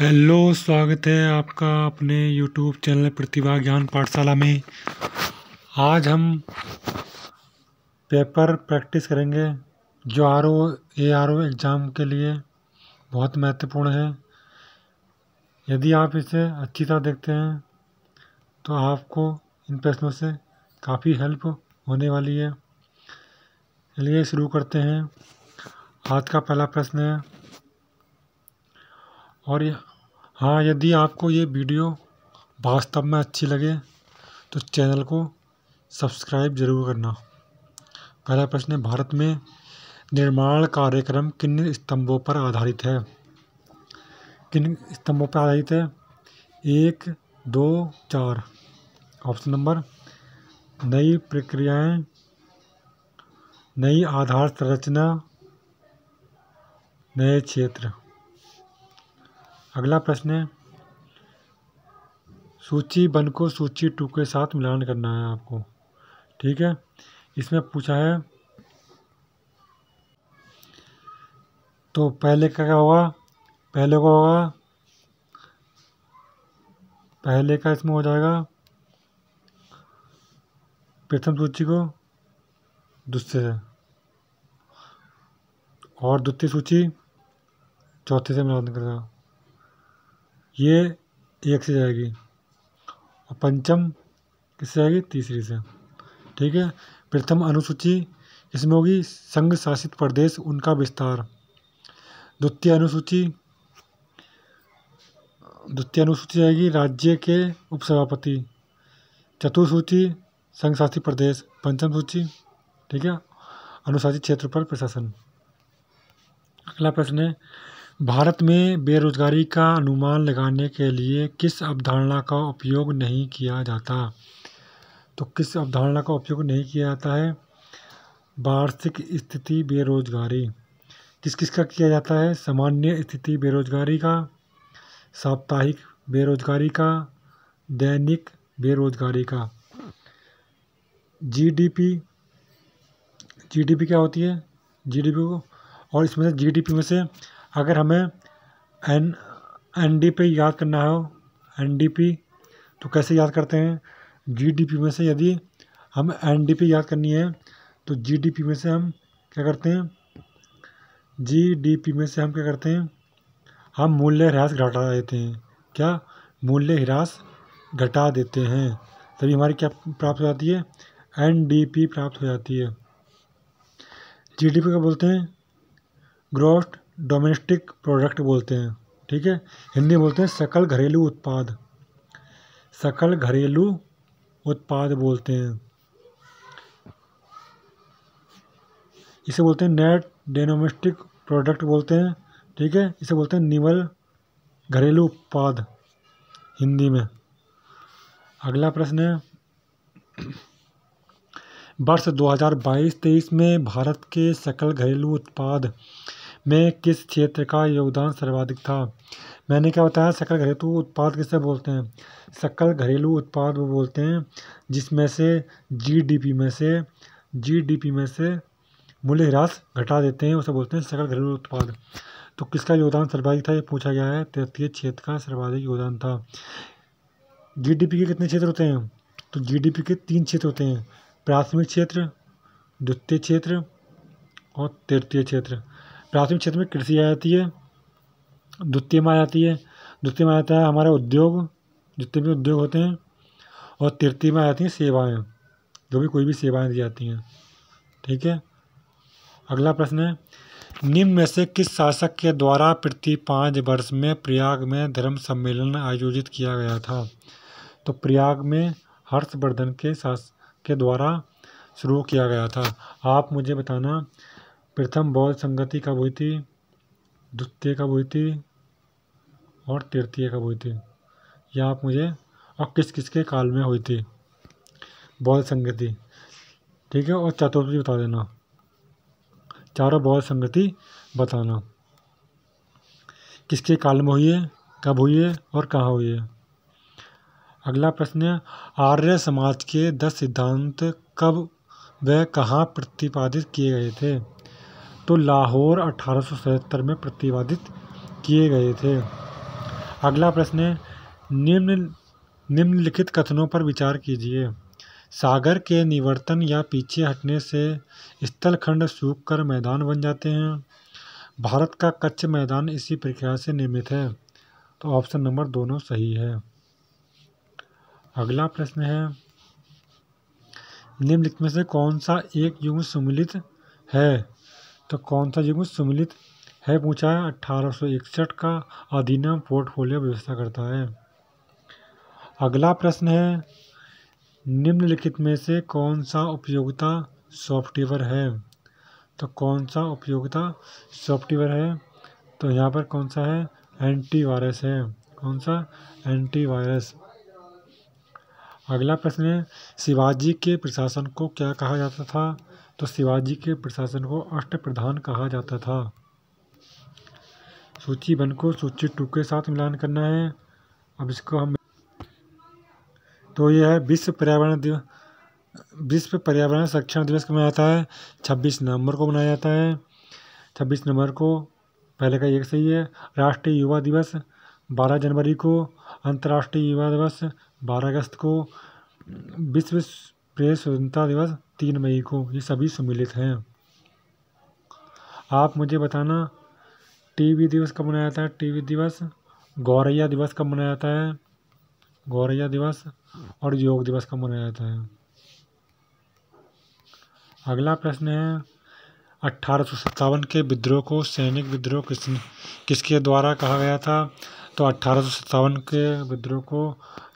hello स्वागत है आपका अपने यूट्यूब चैनल प्रतिभा ज्ञान पाठशाला में आज हम पेपर प्रैक्टिस करेंगे जो R O A R O exam के लिए बहुत महत्वपूर्ण है यदि आप इसे अच्छी तरह देखते हैं तो आपको इन प्रश्नों से काफ़ी हेल्प होने वाली है चलिए शुरू करते हैं आज का पहला प्रश्न है और हाँ यदि आपको ये वीडियो वास्तव में अच्छी लगे तो चैनल को सब्सक्राइब जरूर करना पहला प्रश्न है भारत में निर्माण कार्यक्रम किन स्तंभों पर आधारित है किन स्तंभों पर आधारित है एक दो चार ऑप्शन नंबर नई प्रक्रियाएं नई आधार संरचना नए क्षेत्र अगला प्रश्न है सूची वन को सूची टू के साथ मिलान करना है आपको ठीक है इसमें पूछा है तो पहले का क्या होगा पहले का होगा पहले का इसमें हो जाएगा प्रथम सूची को दूसरे से और द्वितीय सूची चौथे से मिलान करेगा ये एक से जाएगी और पंचम किससे जाएगी तीसरी से ठीक है प्रथम अनुसूची इसमें होगी संघ शासित प्रदेश उनका विस्तार द्वितीय अनुसूची द्वितीय अनुसूची जाएगी राज्य के उपसभापति चतुर्थ सूची संघ शासित प्रदेश पंचम सूची ठीक है अनुशासित क्षेत्र पर प्रशासन अगला प्रश्न है भारत में बेरोजगारी का अनुमान लगाने के लिए किस अवधारणा का उपयोग नहीं किया जाता तो किस अवधारणा का उपयोग नहीं किया जाता है वार्षिक स्थिति बेरोजगारी किस किस का किया जाता है सामान्य स्थिति बेरोजगारी का साप्ताहिक बेरोजगारी का दैनिक बेरोजगारी का जीडीपी जीडीपी क्या होती है जीडीपी को और इसमें से जीडीपी में से अगर हमें एन एन डी पे याद करना हो एन डी पी तो कैसे याद करते हैं जी डी पी में से यदि हमें एन डी पी याद करनी है तो जी डी पी में से हम क्या करते हैं जी डी पी में से हम क्या करते हैं हम मूल्य ह्रास घटा देते हैं क्या मूल्य ह्रास घटा देते हैं तभी हमारी क्या प्राप्त हो जाती है एन डी पी प्राप्त हो जाती है जी डी पी का बोलते हैं ग्रोस्ट डोमेस्टिक प्रोडक्ट बोलते हैं ठीक है हिंदी बोलते हैं सकल घरेलू उत्पाद सकल घरेलू उत्पाद बोलते हैं इसे बोलते हैं नेट डेनोमेस्टिक प्रोडक्ट बोलते हैं ठीक है इसे बोलते हैं निवल घरेलू उत्पाद हिंदी में अगला प्रश्न है वर्ष 2022-23 में भारत के सकल घरेलू उत्पाद में किस क्षेत्र का योगदान सर्वाधिक था मैंने क्या बताया सकल घरेलू उत्पाद किसे बोलते हैं सकल घरेलू उत्पाद वो बोलते हैं जिसमें से जीडीपी में से जीडीपी में से मूल्य ह्रास घटा देते हैं उसे बोलते हैं सकल घरेलू उत्पाद तो किसका योगदान सर्वाधिक था ये पूछा गया है तृतीय क्षेत्र का सर्वाधिक योगदान था जी के कितने क्षेत्र होते हैं तो जी के तीन क्षेत्र होते हैं प्राथमिक क्षेत्र द्वितीय क्षेत्र और तृतीय क्षेत्र प्राथमिक क्षेत्र में कृषि आ जाती है द्वितीय में आ जाती है द्वितीय में आता है हमारा उद्योग जितने भी उद्योग होते हैं और तृतीय में आ जाती हैं सेवाएँ जो भी कोई भी सेवाएँ दी जाती हैं ठीक है अगला प्रश्न है निम्न में से किस शासक के द्वारा प्रति पाँच वर्ष में प्रयाग में धर्म सम्मेलन आयोजित किया गया था तो प्रयाग में हर्षवर्धन के शास के द्वारा शुरू किया गया था आप मुझे बताना प्रथम बौद्ध संगति कब हुई थी द्वितीय कब हुई थी और तृतीय कब हुई थी यह आप मुझे और किस किस के काल में हुई थी बौद्ध संगति ठीक है और चतुर्थी बता देना चारों बौद्ध संगति बताना किसके काल में हुई है कब हुई है और कहाँ हुई है अगला प्रश्न है आर्य समाज के दस सिद्धांत कब व कहाँ प्रतिपादित किए गए थे तो लाहौर अठारह में प्रतिपादित किए गए थे अगला प्रश्न है निम्न निम्नलिखित कथनों पर विचार कीजिए सागर के निवर्तन या पीछे हटने से स्थलखंड सूख कर मैदान बन जाते हैं भारत का कच्छ मैदान इसी प्रक्रिया से निर्मित है तो ऑप्शन नंबर दोनों सही है अगला प्रश्न है निम्नलिखित में से कौन सा एक युग सम्मिलित है तो कौन सा युग्म सम्मिलित है पूछा है अठारह सौ इकसठ का अधिनियम पोर्टफोलियो व्यवस्था करता है अगला प्रश्न है निम्नलिखित में से कौन सा उपयोगिता सॉफ्टवेयर है तो कौन सा उपयोगिता सॉफ्टवेयर है तो यहाँ पर कौन सा है एंटीवायरस है कौन सा एंटीवायरस अगला प्रश्न है शिवाजी के प्रशासन को क्या कहा जाता था तो शिवाजी के प्रशासन को अष्ट प्रधान कहा जाता था सूची वन को सूची टू के साथ मिलान करना है अब इसको हम तो यह है विश्व पर्यावरण दिवस विश्व पर्यावरण संरक्षण दिवस मनाया जाता है छब्बीस नवंबर को मनाया जाता है छब्बीस नवंबर को पहले का एक सही है राष्ट्रीय युवा दिवस बारह जनवरी को अंतर्राष्ट्रीय युवा दिवस बारह अगस्त को विश्व प्रेस स्वतंत्रता दिवस तीन मई को ये सभी सम्मिलित हैं आप मुझे बताना टीवी दिवस कब मनाया जाता है टीवी दिवस गौरैया दिवस कब मनाया जाता है गौरैया दिवस और योग दिवस कब मनाया जाता है अगला प्रश्न है अट्ठारह के विद्रोह को सैनिक विद्रोह किस किसके द्वारा कहा गया था तो अट्ठारह के विद्रोह को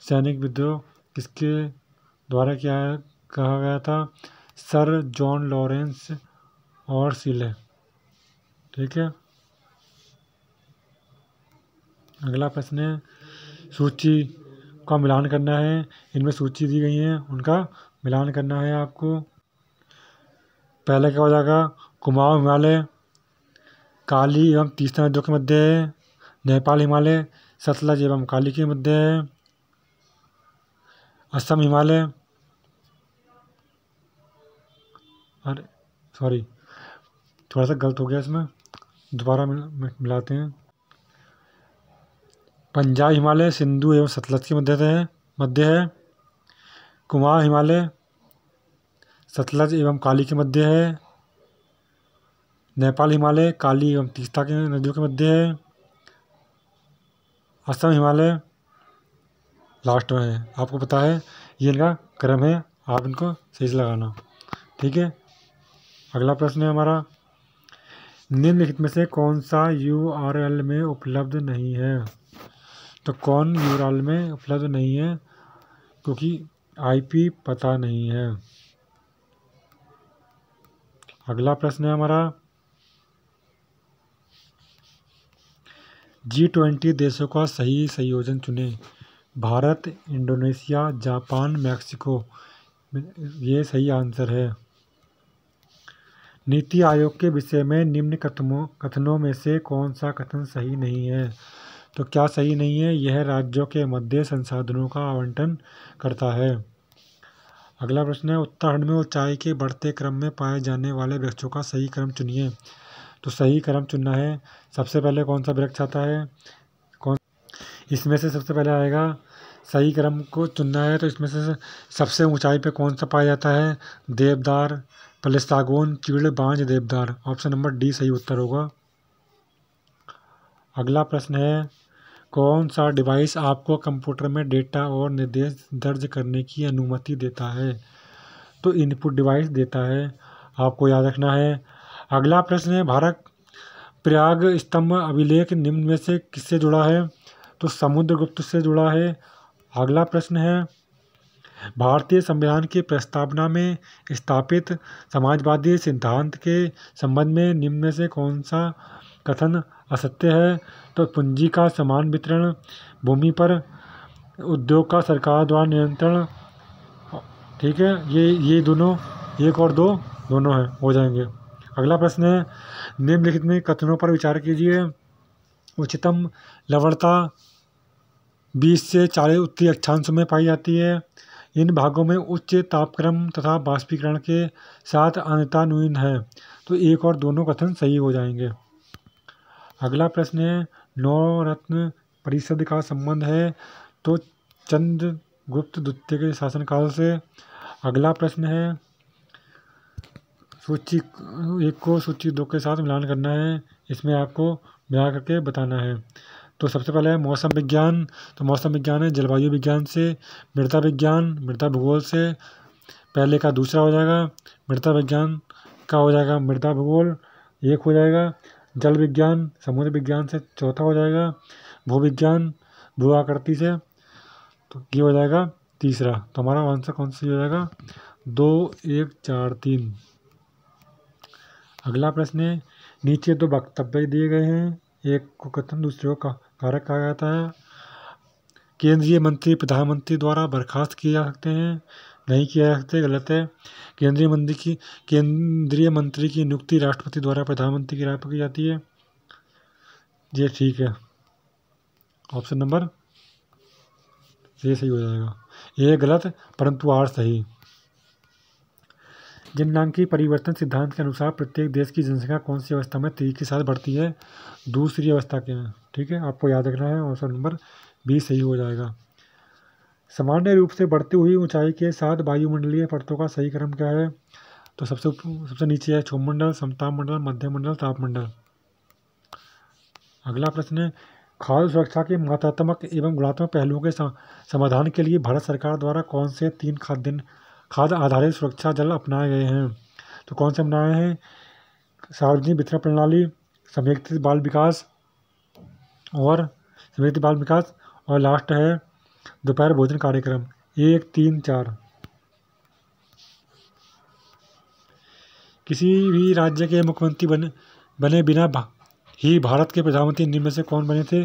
सैनिक विद्रोह किसके द्वारा क्या कहा गया था सर जॉन लॉरेंस और सिले ठीक है अगला प्रश्न है सूची का मिलान करना है इनमें सूची दी गई है उनका मिलान करना है आपको पहला क्या हो जाएगा कुमाऊं हिमालय काली एवं तीसरा नदियों के मध्य है नेपाल हिमालय सतलज एवं काली के मध्य है असम हिमालय अरे सॉरी थोड़ा सा गलत हो गया इसमें दोबारा मिलाते हैं पंजाब हिमालय सिंधु एवं सतलज के मध्य से है मध्य है कुमार हिमालय सतलज एवं काली के मध्य है नेपाल हिमालय काली एवं तीस्ता के नदियों के मध्य है असम हिमालय लास्ट में है आपको पता है ये इनका क्रम है आप इनको सही से लगाना ठीक है अगला प्रश्न है हमारा निम्नलिखित में से कौन सा यू आर एल में उपलब्ध नहीं है तो कौन यू आर एल में उपलब्ध नहीं है क्योंकि आईपी पता नहीं है अगला प्रश्न है हमारा जी ट्वेंटी देशों का सही संयोजन चुने भारत इंडोनेशिया जापान मैक्सिको ये सही आंसर है नीति आयोग के विषय में निम्न कथनों कथनों में से कौन सा कथन सही नहीं है तो क्या सही नहीं है यह राज्यों के मध्य संसाधनों का आवंटन करता है अगला प्रश्न है उत्तराखंड में ऊंचाई के बढ़ते क्रम में पाए जाने वाले वृक्षों का सही क्रम चुनिए तो सही क्रम चुनना है सबसे पहले कौन सा वृक्ष आता है कौन इसमें से सबसे पहले आएगा सही क्रम को चुनना है तो इसमें से सबसे ऊंचाई पे कौन सा पाया जाता है देवदार प्लेस्तागोन कीड़ बांझ देवदार ऑप्शन नंबर डी सही उत्तर होगा अगला प्रश्न है कौन सा डिवाइस आपको कंप्यूटर में डेटा और निर्देश दर्ज करने की अनुमति देता है तो इनपुट डिवाइस देता है आपको याद रखना है अगला प्रश्न है भारत प्रयाग स्तंभ अभिलेख निम्न में से किससे जुड़ा है तो समुद्रगुप्त से जुड़ा है अगला प्रश्न है भारतीय संविधान की प्रस्तावना में स्थापित समाजवादी सिद्धांत के संबंध में निम्न में से कौन सा कथन असत्य है तो पूंजी का समान वितरण भूमि पर उद्योग का सरकार द्वारा नियंत्रण ठीक है ये ये दोनों एक और दो दोनों हैं हो जाएंगे अगला प्रश्न है निम्नलिखित में कथनों पर विचार कीजिए उच्चतम लवणता 20 से चालीस उत्तरी अक्षांश में पाई जाती है इन भागों में उच्च तापक्रम तथा बाष्पीकरण के साथ अंतानुहीन है तो एक और दोनों कथन सही हो जाएंगे अगला प्रश्न है नवरत्न परिषद का संबंध है तो चंद्रगुप्त द्वितीय के शासनकाल से अगला प्रश्न है सूची एक को सूची दो के साथ मिलान करना है इसमें आपको मिला करके बताना है तो सबसे पहले है मौसम विज्ञान तो मौसम विज्ञान है जलवायु विज्ञान से मृदा विज्ञान मृदा भूगोल से पहले का दूसरा हो जाएगा मृदा विज्ञान का हो जाएगा मृदा भूगोल एक हो जाएगा जल विज्ञान समुद्र विज्ञान से चौथा हो जाएगा भू विज्ञान भू आकृति से तो ये हो जाएगा तीसरा तो हमारा आंसर कौन सा हो जाएगा दो एक चार तीन अगला प्रश्न है नीचे दो वक्तव्य दिए गए हैं एक को कथन दूसरे को कारक कहा जाता है केंद्रीय मंत्री प्रधानमंत्री द्वारा बर्खास्त किए जा सकते हैं नहीं किया जा सकते गलत है केंद्रीय मंत्री की केंद्रीय मंत्री की नियुक्ति राष्ट्रपति द्वारा प्रधानमंत्री की राय पर की जाती है ये ठीक है ऑप्शन नंबर ये सही हो जाएगा ये गलत परंतु आर सही जननांकी परिवर्तन सिद्धांत के अनुसार प्रत्येक देश की जनसंख्या कौन सी अवस्था में तेजी के साथ बढ़ती है दूसरी अवस्था के में ठीक है आपको याद रखना है ऑप्शन नंबर बी सही हो जाएगा सामान्य रूप से बढ़ती हुई ऊंचाई के साथ वायुमंडलीय परतों का सही क्रम क्या है तो सबसे सबसे नीचे है क्षोभमंडल समतापमंडल मध्यमंडल तापमंडल अगला प्रश्न है खाद्य सुरक्षा के मात्रात्मक एवं गुणात्मक पहलुओं के समाधान के लिए भारत सरकार द्वारा कौन से तीन खाद्यान्न खाद आधारित सुरक्षा दल अपनाए गए हैं तो कौन से अपनाए हैं सार्वजनिक वितरण प्रणाली समेकित बाल विकास और समेकित बाल विकास और लास्ट है दोपहर भोजन कार्यक्रम एक तीन चार किसी भी राज्य के मुख्यमंत्री बने बने बिना भा, ही भारत के प्रधानमंत्री निम्न से कौन बने थे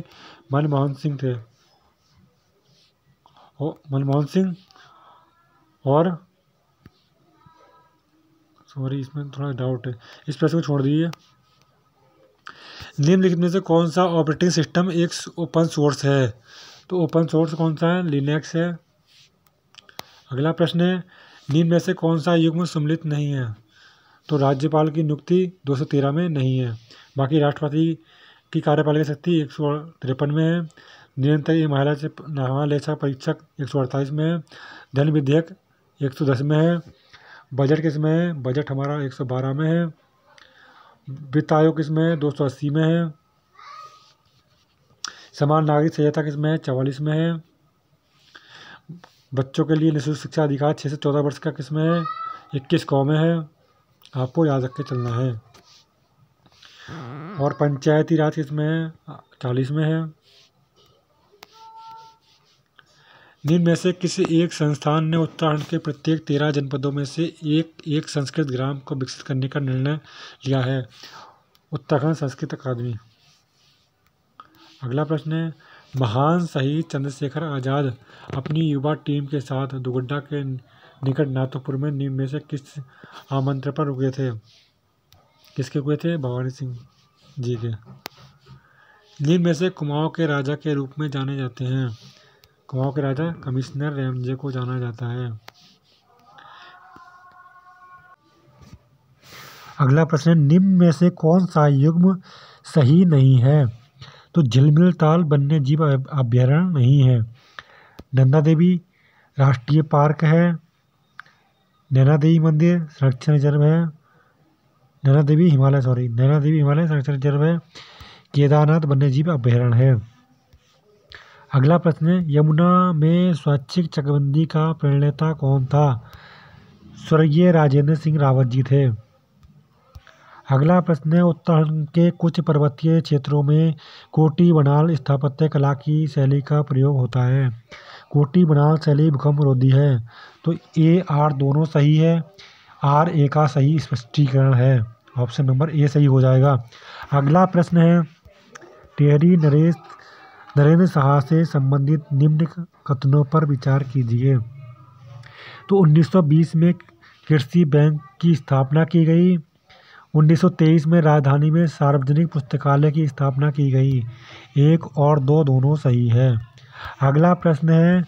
मनमोहन सिंह थे मनमोहन सिंह और सॉरी इसमें थोड़ा डाउट है इस प्रश्न को छोड़ दीजिए निम्नलिखित में से कौन सा ऑपरेटिंग सिस्टम एक ओपन सोर्स है तो ओपन सोर्स कौन सा है लिनेक्स है अगला प्रश्न है निम्न में से कौन सा युग्म सम्मिलित नहीं है तो राज्यपाल की नियुक्ति 213 में नहीं है बाकी राष्ट्रपति की कार्यपालिका शक्ति एक सौ तिरपन में है निरंतर ये महिला से परीक्षक एक सौ अड़तालीस में है धन विधेयक एक सौ दस में है बजट किस में है बजट हमारा एक सौ बारह में है वित्त आयोग किस में दो सौ अस्सी में है समान नागरिक सहायता किस में है चवालीस में है बच्चों के लिए निःशुल्क शिक्षा अधिकार छः से चौदह वर्ष का किस में है इक्कीस कौ में है आपको याद रख के चलना है और पंचायती राज किस में है चालीस में है निम्न में से किसी एक संस्थान ने उत्तराखंड के प्रत्येक तेरह जनपदों में से एक एक संस्कृत ग्राम को विकसित करने का निर्णय लिया है उत्तराखंड संस्कृत अकादमी अगला प्रश्न है महान शहीद चंद्रशेखर आज़ाद अपनी युवा टीम के साथ दुगड्डा के निकट नाथपुर में निम्न में से किस आमंत्रण पर रुके थे किसके रुके थे भवानी सिंह जी के निम्न में से कुमाऊं के राजा के रूप में जाने जाते हैं गोवा के राजा कमिश्नर रैमजे को जाना जाता है अगला प्रश्न निम्न में से कौन सा युग्म सही नहीं है तो झिलमिल ताल वन्य जीव अभ्यारण्य नहीं है नंदा देवी राष्ट्रीय पार्क है नैना देवी मंदिर संरक्षण रिजर्व है नैना देवी हिमालय सॉरी नैना देवी हिमालय संरक्षण रिजर्व है केदारनाथ वन्य जीव अभ्यारण्य है अगला प्रश्न है यमुना में स्वैच्छिक चकबंदी का प्रणेता कौन था स्वर्गीय राजेंद्र सिंह रावत जी थे अगला प्रश्न है उत्तराखंड के कुछ पर्वतीय क्षेत्रों में कोटी बनाल स्थापत्य कला की शैली का प्रयोग होता है कोटी बनाल शैली भूकंप रोधी है तो ए आर दोनों सही है आर ए का सही स्पष्टीकरण है ऑप्शन नंबर ए सही हो जाएगा अगला प्रश्न है टेहरी नरेश नरेंद्र शाह से संबंधित निम्न कथनों पर विचार कीजिए तो 1920 में कृषि बैंक की स्थापना की गई 1923 में राजधानी में सार्वजनिक पुस्तकालय की स्थापना की गई एक और दो दोनों सही है अगला प्रश्न है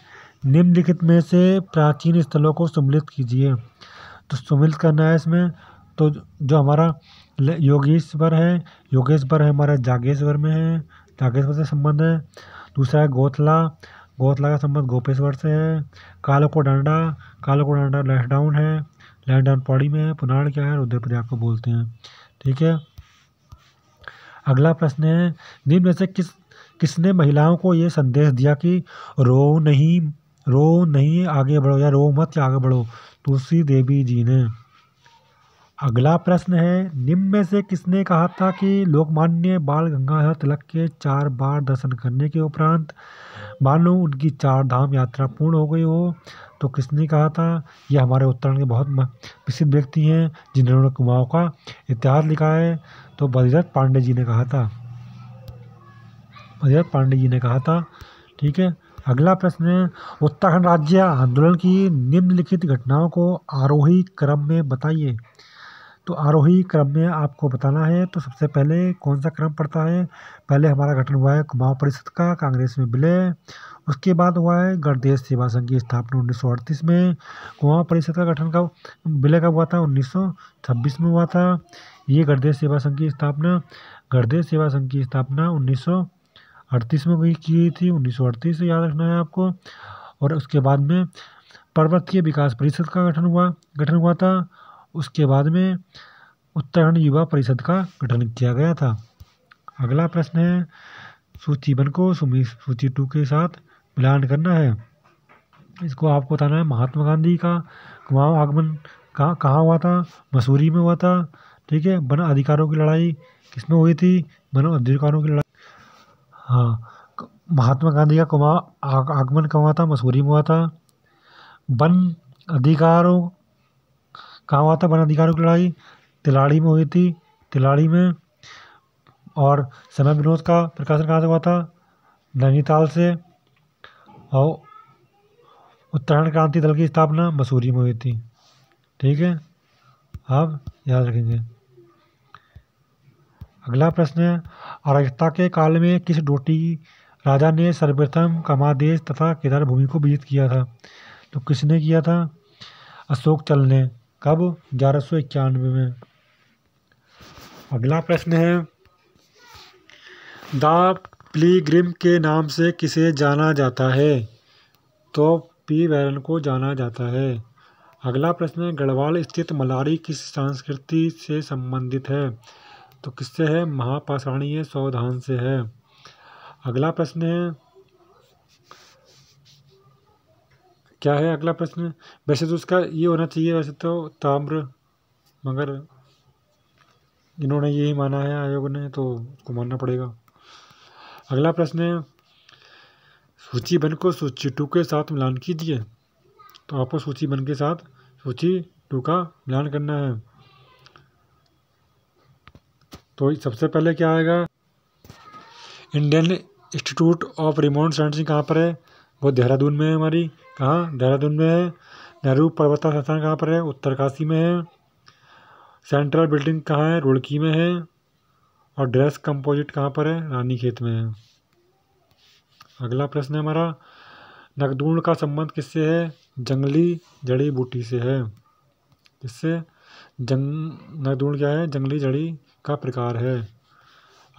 निम्नलिखित में से प्राचीन स्थलों को सम्मिलित कीजिए तो सम्मिलित करना है इसमें तो जो हमारा योगेश्वर है योगेश्वर है हमारा जागेश्वर में है नागेश्वर से संबंध है दूसरा है गोथला गोथला का संबंध गोपेश्वर से है कालो को डांडा कालो को डांडा लैश डाउन है लैश डाउन पौड़ी में है पुनाड़ क्या है रुद्र प्रयाग को बोलते हैं ठीक है अगला प्रश्न है निम्न से किस किसने महिलाओं को ये संदेश दिया कि रो नहीं रो नहीं आगे बढ़ो या रो मत आगे बढ़ो तुलसी देवी जी ने अगला प्रश्न है निम्न में से किसने कहा था कि लोकमान्य बाल गंगाधर तिलक के चार बार दर्शन करने के उपरांत मानो उनकी चार धाम यात्रा पूर्ण हो गई हो तो किसने कहा था यह हमारे उत्तराखंड के बहुत प्रसिद्ध व्यक्ति हैं जिन्होंने कुमाओं का इतिहास लिखा है तो बदीरथ पांडे जी ने कहा था बदीरथ पांडे जी ने कहा था ठीक है अगला प्रश्न है उत्तराखंड राज्य आंदोलन की निम्नलिखित घटनाओं को आरोही क्रम में बताइए तो आरोही क्रम में आपको बताना है तो सबसे पहले कौन सा क्रम पड़ता है पहले हमारा गठन हुआ है कुमाऊं परिषद का कांग्रेस में विलय उसके बाद हुआ है गणदेश सेवा संघ की स्थापना उन्नीस में कुमाऊं परिषद का गठन का विलय कब हुआ था छब्बीस में हुआ था ये गणदेश सेवा संघ की स्थापना गणदेश सेवा संघ की स्थापना उन्नीस अड़तीस में हुई की थी उन्नीस सौ अड़तीस याद रखना है आपको और उसके बाद में पर्वतीय विकास परिषद का गठन हुआ गठन हुआ था उसके बाद में उत्तराखंड युवा परिषद का गठन किया गया था अगला प्रश्न है सूची वन को सूची टू के साथ मिलान करना है इसको आपको बताना है महात्मा गांधी का कुमाऊँ आगमन कहाँ कहाँ हुआ था मसूरी में हुआ था ठीक है वन अधिकारों की लड़ाई किसमें हुई थी वन अधिकारों की लड़ाई हाँ महात्मा गांधी का कुमाऊँ आगमन कहाँ हुआ था मसूरी में हुआ था वन अधिकारों कहाँ हुआ था वन अधिकारों की लड़ाई तिलाड़ी में हुई थी तिलाड़ी में और समय विनोद का प्रकाशन कहाँ से हुआ था नैनीताल से और उत्तरायण क्रांति दल की स्थापना मसूरी में हुई थी ठीक है आप याद रखेंगे अगला प्रश्न है अराजकता के काल में किस डोटी राजा ने सर्वप्रथम कमादेश तथा केदार भूमि को विजित किया था तो किसने किया था अशोक चल ने कब ग्यारह सौ इक्यानवे में अगला प्रश्न है द प्लीग्रिम के नाम से किसे जाना जाता है तो पी वैरन को जाना जाता है अगला प्रश्न है गढ़वाल स्थित मलारी किस संस्कृति से संबंधित है तो किससे है महापाषाणीय सौधान से है अगला प्रश्न है क्या है अगला प्रश्न वैसे तो उसका ये होना चाहिए वैसे तो ताम्र मगर इन्होंने यही माना है आयोग ने तो उसको मानना पड़ेगा अगला प्रश्न है सूची बन को सूची टू के साथ मिलान कीजिए तो आपको सूची बन के साथ सूची टू का मिलान करना है तो सबसे पहले क्या आएगा Indian Institute of Remote Science कहाँ पर है वो देहरादून में है हमारी कहाँ देहरादून में है नेहरू पर्वता संस्थान कहाँ पर है उत्तरकाशी में है सेंट्रल बिल्डिंग कहाँ है रुड़की में है और ड्रेस कंपोजिट कहाँ पर है रानी खेत में है अगला प्रश्न है हमारा नकदून का संबंध किससे है जंगली जड़ी बूटी से है किससे जंग नकदून क्या है जंगली जड़ी का प्रकार है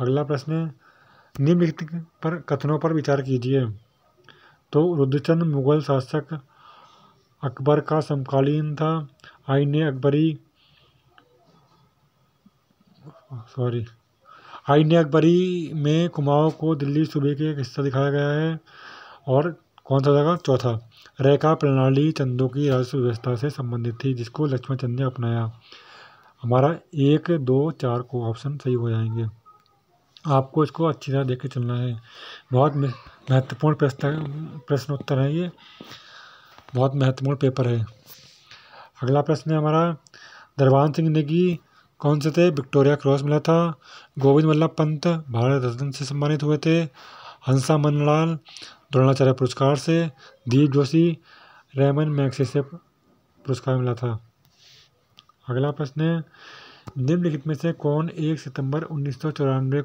अगला प्रश्न है निम्नलिखित पर कथनों पर विचार कीजिए तो रुद्रचंद मुगल शासक अकबर का समकालीन था आईन अकबरी सॉरी आईन अकबरी में कुमाऊं को दिल्ली सूबे के एक हिस्सा दिखाया गया है और कौन सा जगह चौथा रेखा प्रणाली चंदों की राजस्व व्यवस्था से संबंधित थी जिसको लक्ष्मण चंद ने अपनाया हमारा एक दो चार को ऑप्शन सही हो जाएंगे आपको इसको अच्छी तरह देख के चलना है बहुत महत्वपूर्ण प्रश्न प्रश्नोत्तर है ये बहुत महत्वपूर्ण पेपर है अगला प्रश्न है हमारा दरबान सिंह नेगी कौन से थे विक्टोरिया क्रॉस मिला था गोविंद वल्लभ पंत भारत रत्न से सम्मानित हुए थे हंसा मनलाल द्रोणाचार्य पुरस्कार से दीप जोशी रेमन मैक्से से पुरस्कार मिला था अगला प्रश्न है निम्नलिखित में से कौन एक सितंबर उन्नीस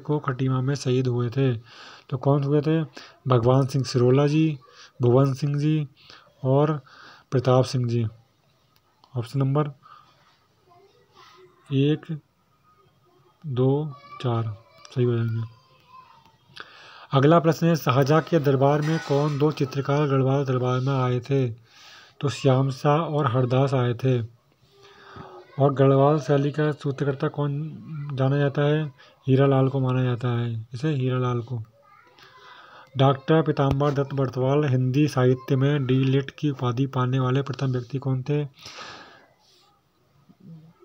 को खटीमा में शहीद हुए थे तो कौन हुए थे भगवान सिंह सिरोला जी भुवन सिंह जी और प्रताप सिंह जी ऑप्शन नंबर एक दो चार सही हो जाएंगे अगला प्रश्न है शाहजहाँ के दरबार में कौन दो चित्रकार गढ़वाल दरबार में आए थे तो श्याम शाह और हरदास आए थे और गढ़वाल शैली का सूत्रकर्ता कौन जाना जाता है हीरा लाल को माना जाता है इसे हीरा लाल को डॉक्टर पीताम्बर दत्त बर्तवाल हिंदी साहित्य में डी लिट की उपाधि पाने वाले प्रथम व्यक्ति कौन थे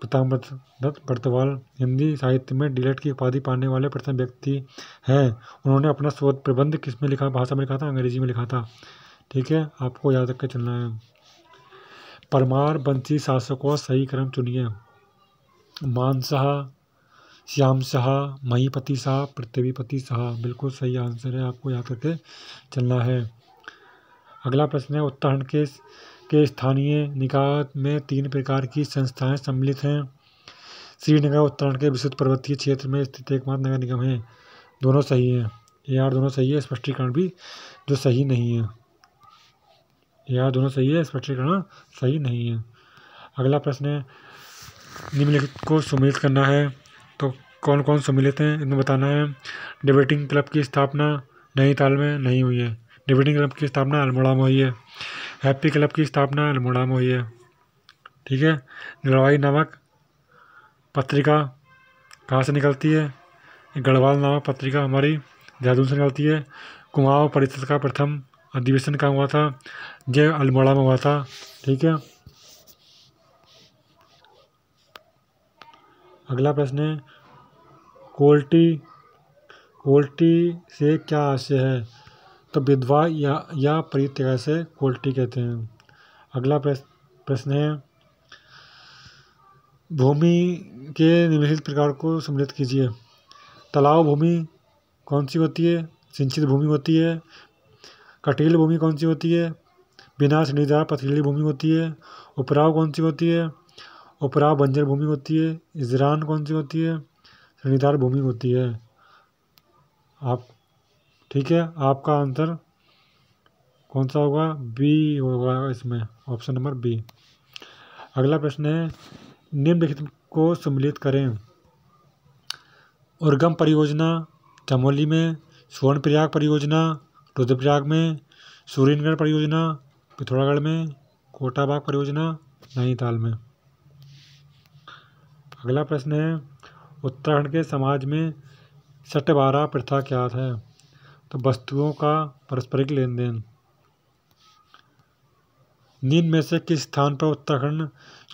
पीताम्बर दत्त बर्तवाल हिंदी साहित्य में डीलेट की उपाधि पाने वाले प्रथम व्यक्ति हैं उन्होंने अपना शोध प्रबंध किस में लिखा भाषा में लिखा था अंग्रेजी में लिखा था ठीक है आपको याद रख के चलना है परमार बंसी शासकों सही क्रम चुनिए मान श्याम शाह महीपति शाह पृथ्वीपति शाह बिल्कुल सही आंसर है आपको याद करके चलना है अगला प्रश्न है उत्तराखंड के के स्थानीय निकाय में तीन प्रकार की संस्थाएं सम्मिलित हैं श्रीनगर उत्तराखंड के विशुद्ध पर्वतीय क्षेत्र में स्थित एकमात्र नगर निगम है दोनों सही हैं ए आर दोनों सही है स्पष्टीकरण भी जो सही नहीं है यह दोनों सही है स्पष्टीकरण सही नहीं है अगला प्रश्न है निम्नलिखित को सम्मिलित करना है तो कौन कौन सम्मिलित हैं इनमें बताना है डिबेटिंग क्लब की स्थापना नैनीताल में नहीं हुई है डिबेटिंग क्लब की स्थापना अल्मोड़ा में हुई है हैप्पी क्लब की स्थापना अल्मोड़ा में हुई है ठीक है गढ़वाई नामक पत्रिका कहाँ से निकलती है गढ़वाल नामक पत्रिका हमारी देहरादून से निकलती है कुमाऊँ परिषद का प्रथम अधिवेशन का हुआ था जय अल्मोड़ा में हुआ था ठीक है अगला प्रश्न है कोल्टी कोल्टी से क्या आशय है तो विधवा या या परित्यय से कोल्टी कहते हैं अगला प्रश्न है भूमि के निम्नलिखित प्रकार को सम्मिलित कीजिए तालाब भूमि कौन सी होती है सिंचित भूमि होती है कटिल भूमि कौन सी होती है बिना सीढ़ीदार पथरीली भूमि होती है उपराव कौन सी होती है उपराव बंजर भूमि होती है इजरान कौन सी होती है सीढ़ीदार भूमि होती है आप ठीक है आपका आंसर कौन सा होगा बी होगा इसमें ऑप्शन नंबर बी अगला प्रश्न है निम्नलिखित को सम्मिलित करें उर्गम परियोजना चमोली में स्वर्ण प्रयाग परियोजना रुद्रप्रयाग में सूर्यनगर परियोजना पिथौरागढ़ में कोटाबाग परियोजना नैनीताल में अगला प्रश्न है उत्तराखंड के समाज में सटवारा प्रथा क्या है तो वस्तुओं का पारस्परिक लेन देन नींद में से किस स्थान पर उत्तराखंड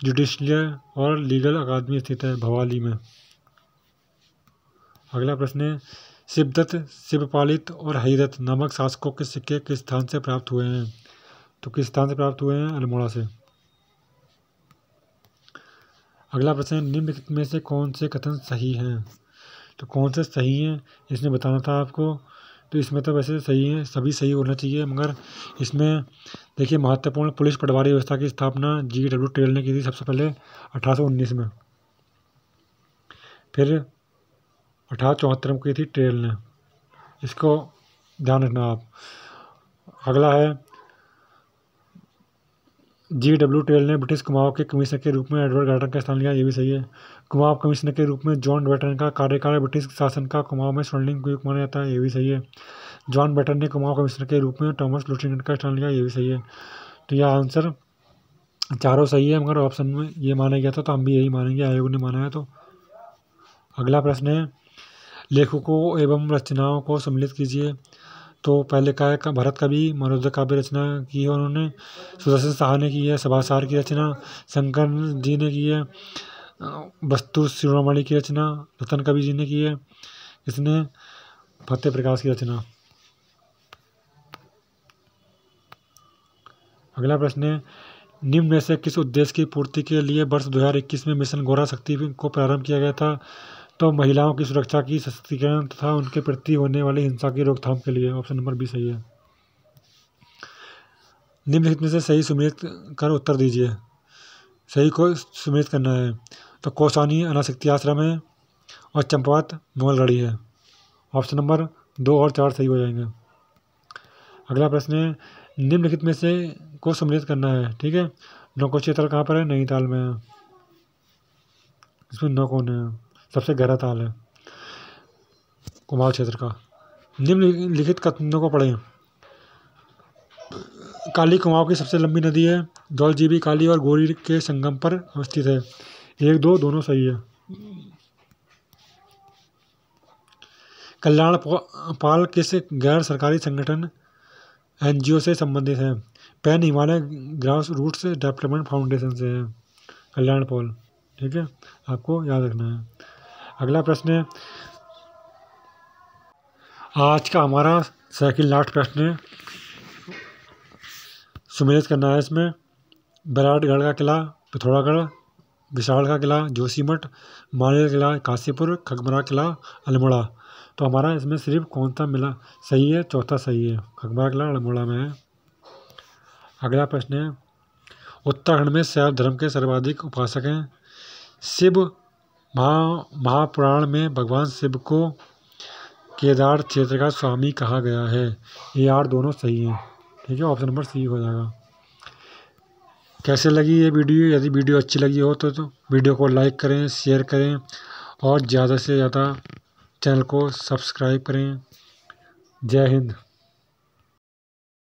जुडिशियल और लीगल अकादमी स्थित है भवाली में अगला प्रश्न है शिवदत्त शिवपालित और हरिदत्त नामक शासकों के सिक्के किस स्थान से प्राप्त हुए हैं तो किस स्थान से प्राप्त हुए हैं अल्मोड़ा से अगला प्रश्न निम्नलिखित में से कौन से कथन सही हैं तो कौन से सही हैं इसने बताना था आपको तो इसमें तो वैसे सही हैं सभी सही होना चाहिए मगर इसमें देखिए महत्वपूर्ण पुलिस पटवारी व्यवस्था की स्थापना जी डब्ल्यू टेल ने की थी सबसे पहले अठारह में फिर अठारह चौहत्तर में की थी ट्रेल ने इसको ध्यान रखना आप अगला है जी डब्ल्यू ट्रेल ने ब्रिटिश कुमाऊं के कमिश्नर के रूप में एडवर्ड गार्डन का स्थान लिया ये भी सही है कुमाऊं कमिश्नर के रूप में जॉन बैटन का कार्यकाल ब्रिटिश शासन का कुमाऊं में स्वर्णिंग माना जाता है ये भी सही है जॉन बैटन ने कुमाव कमिश्नर के रूप में टॉमस लुटिंगटन का स्थान लिया ये भी सही है तो यह आंसर चारों सही है मगर ऑप्शन में ये माना गया था तो हम भी यही मानेंगे आयोग ने माना है तो अगला प्रश्न है लेखकों एवं रचनाओं को सम्मिलित कीजिए तो पहले काव्य का भरत का भी मनोज काव्य रचना की है उन्होंने सुदर्शन शाह ने की है सभासार की रचना शंकर जी ने की है वस्तु शिरोमणि की रचना रतन कवि जी ने की है इसने फतेह प्रकाश की रचना अगला प्रश्न है निम्न में से किस उद्देश्य की पूर्ति के लिए वर्ष 2021 में मिशन गोरा शक्ति को प्रारंभ किया गया था तो महिलाओं की सुरक्षा की सशक्तिकरण तथा उनके प्रति होने वाली हिंसा की रोकथाम के लिए ऑप्शन नंबर बी सही है निम्नलिखित में से सही सुमिलित कर उत्तर दीजिए सही को सुमिलित करना है तो कोसानी अनाशक्ति आश्रम है और चंपावत मोलगढ़ी है ऑप्शन नंबर दो और चार सही हो जाएंगे अगला प्रश्न है निम्नलिखित में से को सम्मिलित करना है ठीक है नौको क्षेत्र कहाँ पर है नैनीताल में है इसमें नौ कौन है सबसे गहरा ताल है कुमार क्षेत्र का निम्नलिखित कथनों को पढ़ें काली कुमाऊँ की सबसे लंबी नदी है जौलजीबी काली और गोरी के संगम पर अवस्थित है एक दो दोनों सही है कल्याण पाल किस गैर सरकारी संगठन एनजीओ से संबंधित है pan Himalaya grass roots development foundation से है कल्याण पाल ठीक है आपको याद रखना है अगला प्रश्न है आज का हमारा सेकंड लास्ट प्रश्न है सुमेलित करना है इसमें बराटगढ़ का किला पिथौरागढ़ विशाल का किला जोशीमठ मालवे किला काशीपुर खगमरा किला अल्मोड़ा तो हमारा इसमें सिर्फ कौन सा मिला सही है चौथा सही है खगमरा किला अल्मोड़ा में है अगला प्रश्न है उत्तराखंड में शैव धर्म के सर्वाधिक उपासक हैं शिव महा महापुराण में भगवान शिव को केदार क्षेत्र का स्वामी कहा गया है ये आठ दोनों सही हैं ठीक है ऑप्शन नंबर सी हो जाएगा कैसे लगी ये वीडियो यदि वीडियो अच्छी लगी हो तो, तो वीडियो को लाइक करें शेयर करें और ज़्यादा से ज़्यादा चैनल को सब्सक्राइब करें जय हिंद